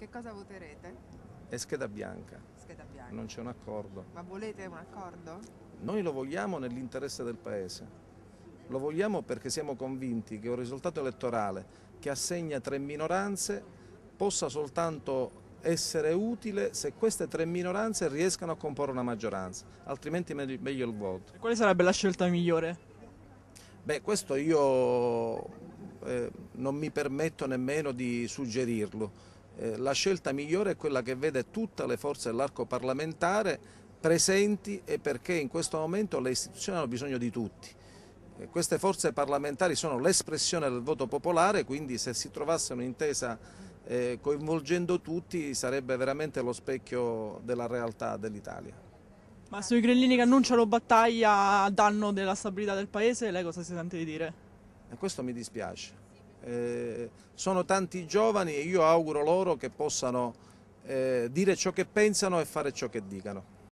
Che cosa voterete? È scheda bianca. Scheda bianca. Non c'è un accordo. Ma volete un accordo? Noi lo vogliamo nell'interesse del Paese. Lo vogliamo perché siamo convinti che un risultato elettorale che assegna tre minoranze possa soltanto essere utile se queste tre minoranze riescano a comporre una maggioranza, altrimenti meglio il voto. E quale sarebbe la scelta migliore? Beh, questo io eh, non mi permetto nemmeno di suggerirlo. Eh, la scelta migliore è quella che vede tutte le forze dell'arco parlamentare presenti e perché in questo momento le istituzioni hanno bisogno di tutti. Eh, queste forze parlamentari sono l'espressione del voto popolare, quindi se si trovasse un'intesa eh, coinvolgendo tutti sarebbe veramente lo specchio della realtà dell'Italia. Ma sui grillini che annunciano battaglia a danno della stabilità del Paese, lei cosa si sente di dire? E questo mi dispiace. Eh, sono tanti giovani e io auguro loro che possano eh, dire ciò che pensano e fare ciò che dicano.